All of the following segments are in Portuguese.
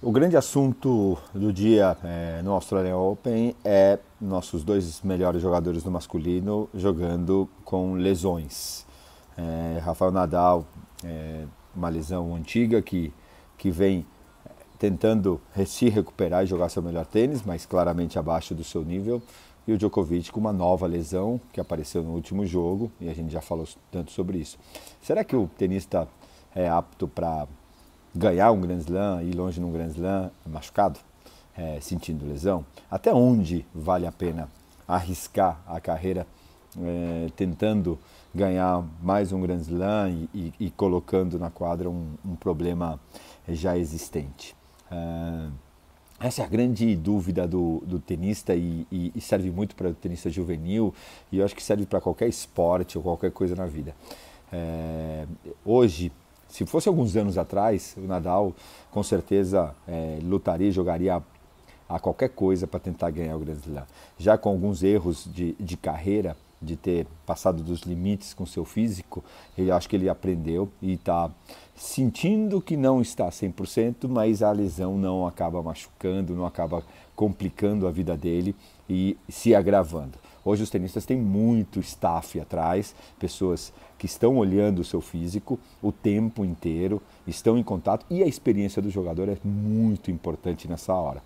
O grande assunto do dia é, no Australian Open é nossos dois melhores jogadores do masculino jogando com lesões. É, Rafael Nadal, é, uma lesão antiga que, que vem é, tentando se recuperar e jogar seu melhor tênis, mas claramente abaixo do seu nível. E o Djokovic com uma nova lesão que apareceu no último jogo, e a gente já falou tanto sobre isso. Será que o tenista é apto para ganhar um Grand Slam, ir longe num Grand Slam é machucado, é, sentindo lesão? Até onde vale a pena arriscar a carreira é, tentando ganhar mais um Grand Slam e, e, e colocando na quadra um, um problema já existente? É, essa é a grande dúvida do, do tenista e, e, serve muito para o tenista juvenil e eu acho que serve para qualquer esporte ou qualquer coisa na vida. É, hoje se fosse alguns anos atrás, o Nadal com certeza é, lutaria, jogaria a qualquer coisa para tentar ganhar o Grand Slam. Já com alguns erros de, de carreira, de ter passado dos limites com seu físico, ele acho que ele aprendeu e está sentindo que não está 100%, mas a lesão não acaba machucando, não acaba complicando a vida dele e se agravando. Hoje os tenistas têm muito staff atrás, pessoas que estão olhando o seu físico o tempo inteiro, estão em contato e a experiência do jogador é muito importante nessa hora.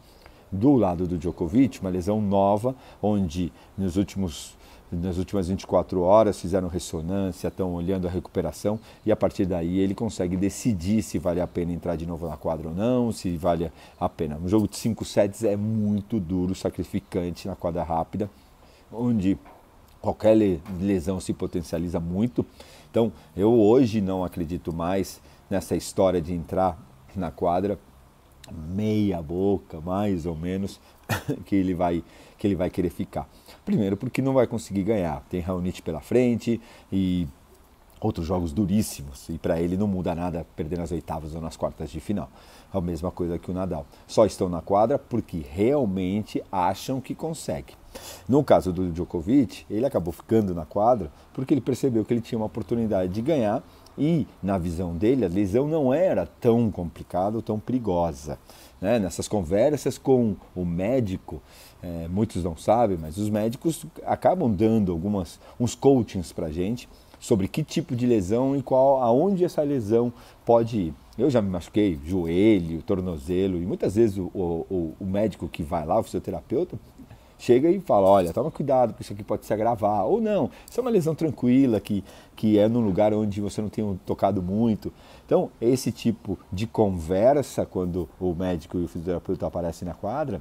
Do lado do Djokovic, uma lesão nova, onde nos últimos nas últimas 24 horas fizeram ressonância, estão olhando a recuperação e a partir daí ele consegue decidir se vale a pena entrar de novo na quadra ou não, se vale a pena. Um jogo de 5 sets é muito duro, sacrificante na quadra rápida onde qualquer lesão se potencializa muito. Então, eu hoje não acredito mais nessa história de entrar na quadra meia boca, mais ou menos, que ele vai que ele vai querer ficar. Primeiro, porque não vai conseguir ganhar. Tem Raonic pela frente e outros jogos duríssimos e para ele não muda nada perder nas oitavas ou nas quartas de final. É a mesma coisa que o Nadal. Só estão na quadra porque realmente acham que consegue. No caso do Djokovic, ele acabou ficando na quadra porque ele percebeu que ele tinha uma oportunidade de ganhar e, na visão dele, a lesão não era tão complicada ou tão perigosa. Né? Nessas conversas com o médico, é, muitos não sabem, mas os médicos acabam dando algumas uns coachings para gente sobre que tipo de lesão e qual aonde essa lesão pode ir. Eu já me machuquei joelho, tornozelo e muitas vezes o, o, o médico que vai lá, o fisioterapeuta, chega e fala, olha, toma cuidado, porque isso aqui pode se agravar, ou não, isso é uma lesão tranquila, que, que é num lugar onde você não tem tocado muito. Então, esse tipo de conversa, quando o médico e o fisioterapeuta aparecem na quadra,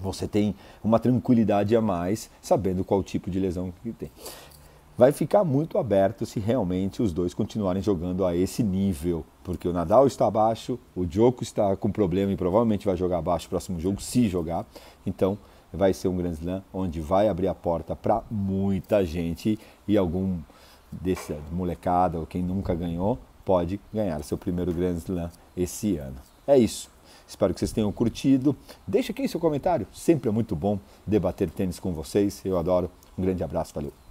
você tem uma tranquilidade a mais, sabendo qual tipo de lesão que tem. Vai ficar muito aberto se realmente os dois continuarem jogando a esse nível, porque o Nadal está abaixo, o Djokovic está com problema e provavelmente vai jogar abaixo o próximo jogo, se jogar. Então, vai ser um Grand Slam onde vai abrir a porta para muita gente e algum desse molecada ou quem nunca ganhou pode ganhar seu primeiro Grand Slam esse ano. É isso. Espero que vocês tenham curtido. Deixa aqui seu comentário. Sempre é muito bom debater tênis com vocês. Eu adoro. Um grande abraço. Valeu.